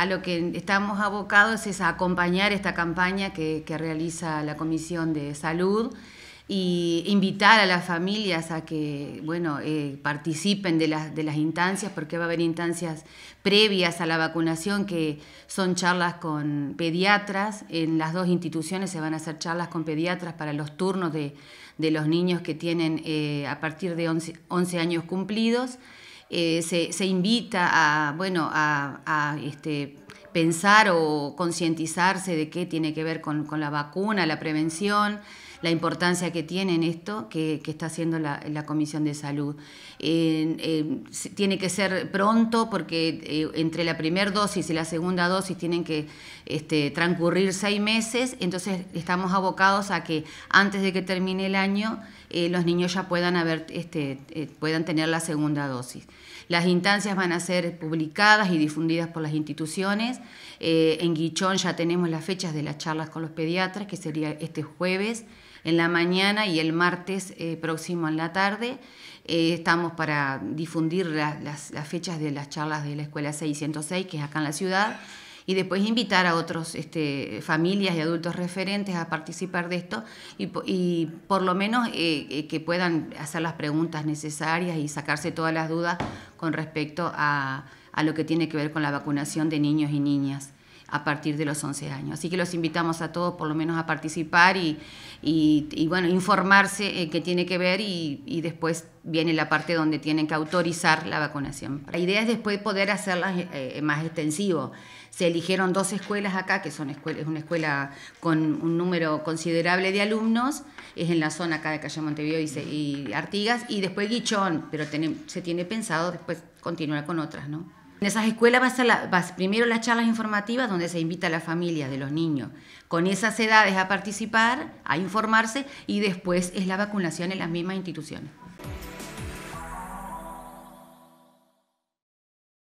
a lo que estamos abocados es a acompañar esta campaña que, realiza la Comisión de Salud y invitar a las familias a que eh, participen de las de las instancias porque va a haber instancias previas a la vacunación que son charlas con pediatras en las dos instituciones se van a hacer charlas con pediatras para los turnos de, los niños que tienen eh, a partir de 11 años cumplidos eh, se, se, invita a, bueno, a, este, pensar o concientizarse de qué tiene que ver con la vacuna, la prevención la importancia que tiene en esto que, está haciendo la, Comisión de Salud. tiene que ser pronto porque eh, entre la primera dosis y la segunda dosis tienen que este, transcurrir seis meses, entonces estamos abocados a que antes de que termine el año eh, los niños ya puedan, haber, este, eh, puedan tener la segunda dosis. Las instancias van a ser publicadas y difundidas por las instituciones. en Guichón ya tenemos las fechas de las charlas con los pediatras, que sería este jueves en la mañana y el martes eh, próximo en la tarde. Eh, estamos para difundir las, fechas de las charlas de la Escuela 606, que es acá en la ciudad, y después invitar a otros este, familias y adultos referentes a participar de esto y, por lo menos eh, que puedan hacer las preguntas necesarias y sacarse todas las dudas con respecto a lo que tiene que ver con la vacunación de niños y niñas a partir de los 11 años. Así que los invitamos a todos por lo menos a participar y, y, bueno, informarse en eh, qué tiene que ver y, después viene la parte donde tienen que autorizar la vacunación. La idea es después poder hacerlas eh, eh, más extensivo. Se eligieron dos escuelas acá, que son escuelas, es una escuela con un número considerable de alumnos, es en la zona acá de Calle Montevideo y, Artigas, y después Guichón, pero se tiene pensado después continuar con otras, ¿no? En esas escuelas va a la, primero las charlas informativas donde se invita a las familias de los niños con esas edades a participar, a informarse y después es la vacunación en las mismas instituciones.